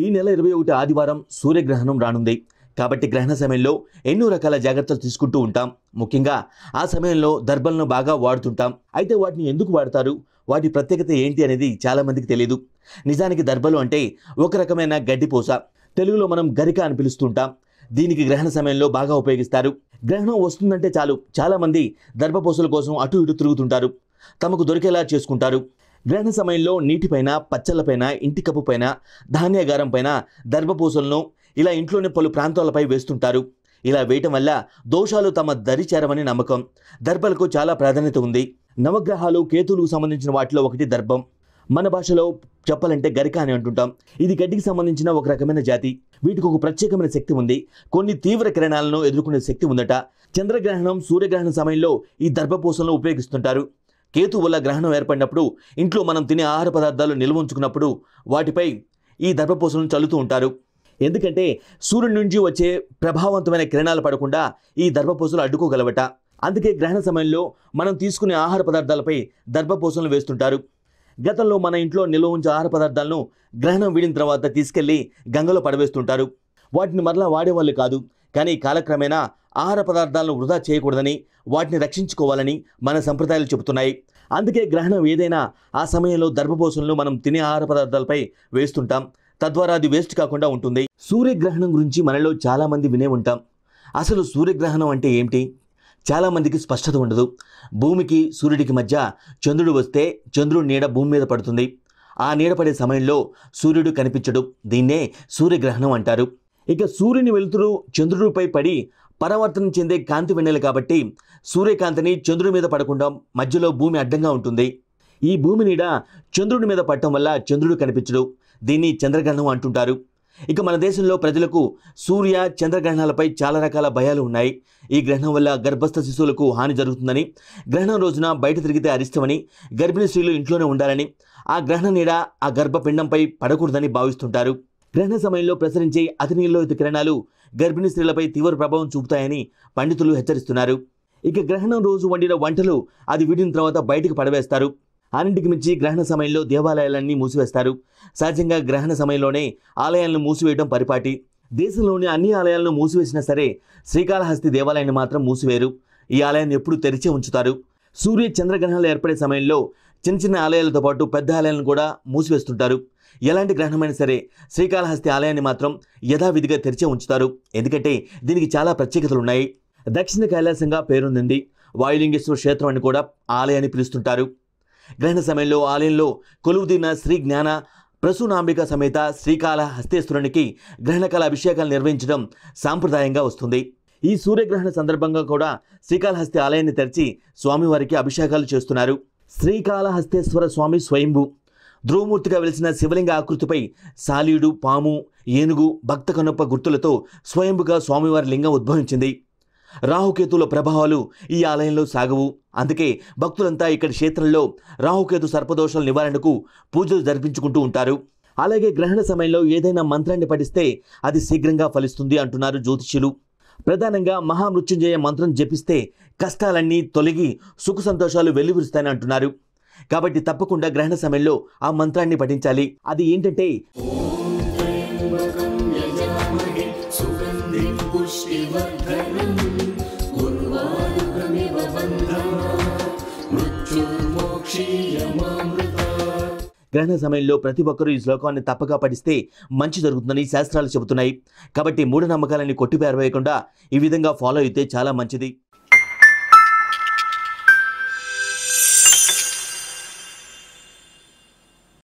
ఈ నెల ఇరవై ఒకటి ఆదివారం సూర్యగ్రహణం రానుంది కాబట్టి గ్రహణ సమయంలో ఎన్నో రకాల జాగ్రత్తలు తీసుకుంటూ ఉంటాం ముఖ్యంగా ఆ సమయంలో దర్బలను బాగా వాడుతుంటాం అయితే వాటిని ఎందుకు వాడతారు వాటి ప్రత్యేకత ఏంటి అనేది చాలామందికి తెలియదు నిజానికి దర్బలు అంటే ఒక రకమైన గడ్డిపోస తెలుగులో మనం గరిక అని పిలుస్తుంటాం దీనికి గ్రహణ సమయంలో బాగా ఉపయోగిస్తారు గ్రహణం వస్తుందంటే చాలు చాలామంది దర్భపోసల కోసం అటు ఇటు తిరుగుతుంటారు తమకు దొరికేలా చేసుకుంటారు గ్రహణ సమయంలో నీటిపైన పచ్చళ్ళపైన ఇంటి పైన ధాన్యాగారం పైన దర్భపూసలను ఇలా ఇంట్లోని పలు ప్రాంతాలపై వేస్తుంటారు ఇలా వేయటం వల్ల దోషాలు తమ దరి చేరమని నమ్మకం దర్భలకు చాలా ప్రాధాన్యత ఉంది నవగ్రహాలు కేతులకు సంబంధించిన వాటిలో ఒకటి దర్భం మన భాషలో చెప్పాలంటే గరిక అని అంటుంటాం ఇది గడ్డికి సంబంధించిన ఒక రకమైన జాతి వీటికి ఒక ప్రత్యేకమైన శక్తి ఉంది కొన్ని తీవ్ర కిరణాలను ఎదుర్కొనే శక్తి ఉందట చంద్రగ్రహణం సూర్యగ్రహణం సమయంలో ఈ దర్భపూసలను ఉపయోగిస్తుంటారు కేతు వల్ల గ్రహణం ఏర్పడినప్పుడు ఇంట్లో మనం తినే ఆహార పదార్థాలు నిల్వ ఉంచుకున్నప్పుడు వాటిపై ఈ దర్భపోసలను చల్లుతూ ఉంటారు ఎందుకంటే సూర్యుడి నుంచి వచ్చే ప్రభావవంతమైన కిరణాలు పడకుండా ఈ దర్భపోసలు అడ్డుకోగలవట అందుకే గ్రహణ సమయంలో మనం తీసుకునే ఆహార పదార్థాలపై దర్భపూసలను వేస్తుంటారు గతంలో మన ఇంట్లో నిల్వ ఉంచే ఆహార పదార్థాలను గ్రహణం వీడిన తర్వాత తీసుకెళ్లి గంగలో పడవేస్తుంటారు వాటిని మరలా వాడేవాళ్ళు కాదు కానీ కాలక్రమేణా ఆహార పదార్థాలను వృధా చేయకూడదని వాటిని రక్షించుకోవాలని మన సంప్రదాయాలు చెబుతున్నాయి అందుకే గ్రహణం ఏదైనా ఆ సమయంలో దర్భపోషణలు మనం తినే ఆహార పదార్థాలపై వేస్తుంటాం తద్వారా అది వేస్ట్ కాకుండా ఉంటుంది సూర్యగ్రహణం గురించి మనలో చాలామంది వినే ఉంటాం అసలు సూర్యగ్రహణం అంటే ఏమిటి చాలామందికి స్పష్టత ఉండదు భూమికి సూర్యుడికి మధ్య చంద్రుడు వస్తే చంద్రుడు నీడ భూమి మీద పడుతుంది ఆ నీడ పడే సమయంలో సూర్యుడు కనిపించడు దీన్నే సూర్యగ్రహణం అంటారు ఇక సూర్యుని వెలుతురు చంద్రుడిపై పడి పరావర్తనం చెందే కాంతి వెన్నెలు కాబట్టి సూర్యకాంతిని చంద్రుడి మీద పడకుండా మధ్యలో భూమి అడ్డంగా ఉంటుంది ఈ భూమి నీడ చంద్రుడి మీద పడటం వల్ల చంద్రుడు కనిపించడు దీన్ని చంద్రగ్రహణం అంటుంటారు ఇక మన దేశంలో ప్రజలకు సూర్య చంద్రగ్రహణాలపై చాలా రకాల భయాలు ఉన్నాయి ఈ గ్రహణం వల్ల గర్భస్థ శిశువులకు హాని జరుగుతుందని గ్రహణం రోజున బయట తిరిగితే అరిష్టమని గర్భిణీ స్త్రీలు ఇంట్లోనే ఉండాలని ఆ గ్రహణ నీడ ఆ గర్భపిండంపై పడకూడదని భావిస్తుంటారు గ్రహణ సమయంలో ప్రసరించే అతినీలోహిత కిరణాలు గర్భిణీ స్త్రీలపై తీవ్ర ప్రభావం చూపుతాయని పండితులు హెచ్చరిస్తున్నారు ఇక గ్రహణం రోజు వండిన వంటలు అది వీడిన తర్వాత బయటకు పడవేస్తారు అన్నింటికి మించి గ్రహణ సమయంలో దేవాలయాలన్నీ మూసివేస్తారు సహజంగా గ్రహణ సమయంలోనే ఆలయాలను మూసివేయడం పరిపాటి దేశంలోని అన్ని ఆలయాలను మూసివేసినా సరే శ్రీకాళహస్తి దేవాలయాన్ని మాత్రం మూసివేరు ఈ ఆలయాన్ని ఎప్పుడూ తెరిచే ఉంచుతారు సూర్య చంద్రగ్రహణాలు ఏర్పడే సమయంలో చిన్న చిన్న ఆలయాలతో పాటు పెద్ద ఆలయాలను కూడా మూసివేస్తుంటారు ఎలాంటి గ్రహణమైనా సరే శ్రీకాళహస్తి ఆలయాన్ని మాత్రం యథావిధిగా తెరిచే ఉంచుతారు ఎందుకంటే దీనికి చాలా ప్రత్యేకతలు ఉన్నాయి దక్షిణ కైలాసంగా పేరొందింది వాయులింగేశ్వర క్షేత్రం అని కూడా ఆలయాన్ని పిలుస్తుంటారు గ్రహణ సమయంలో ఆలయంలో కొలువుదీన శ్రీ జ్ఞాన ప్రసూనాంబిక సమేత శ్రీకాళ హస్తేశ్వరునికి కళ అభిషేకాలు నిర్వహించడం సాంప్రదాయంగా వస్తుంది ఈ సూర్యగ్రహణ సందర్భంగా కూడా శ్రీకాళహస్తి ఆలయాన్ని తెరిచి స్వామివారికి అభిషేకాలు చేస్తున్నారు శ్రీకాళహస్తేశ్వర స్వామి స్వయంభూ ధ్రువమూర్తిగా వెలిసిన శివలింగ ఆకృతిపై సాలీడు పాము ఏనుగు భక్త కనుప్ప గుర్తులతో స్వయంభుగా స్వామివారి లింగం ఉద్భవించింది రాహుకేతుల ప్రభావాలు ఈ ఆలయంలో సాగవు అందుకే భక్తులంతా ఇక్కడ క్షేత్రంలో రాహుకేతు సర్పదోషాల నివారణకు పూజలు జరిపించుకుంటూ ఉంటారు అలాగే గ్రహణ సమయంలో ఏదైనా మంత్రాన్ని పఠిస్తే అది శీఘ్రంగా ఫలిస్తుంది అంటున్నారు జ్యోతిష్యులు ప్రధానంగా మహామృత్యుంజయ మంత్రం జపిస్తే కష్టాలన్నీ తొలగి సుఖ సంతోషాలు వెల్లువిరుస్తాయని అంటున్నారు కాబట్టి తప్పకుండా గ్రహణ సమయంలో ఆ మంత్రాన్ని పఠించాలి అది ఏంటంటే మృత్యుర్మోక్షీయమా గ్రహణ సమయంలో ప్రతి ఒక్కరూ ఈ శ్లోకాన్ని తప్పగా పఠిస్తే మంచి జరుగుతుందని శాస్త్రాలు చెబుతున్నాయి కాబట్టి మూఢనమ్మకాలని కొట్టిపేరవేయకుండా ఈ విధంగా ఫాలో అయితే చాలా మంచిది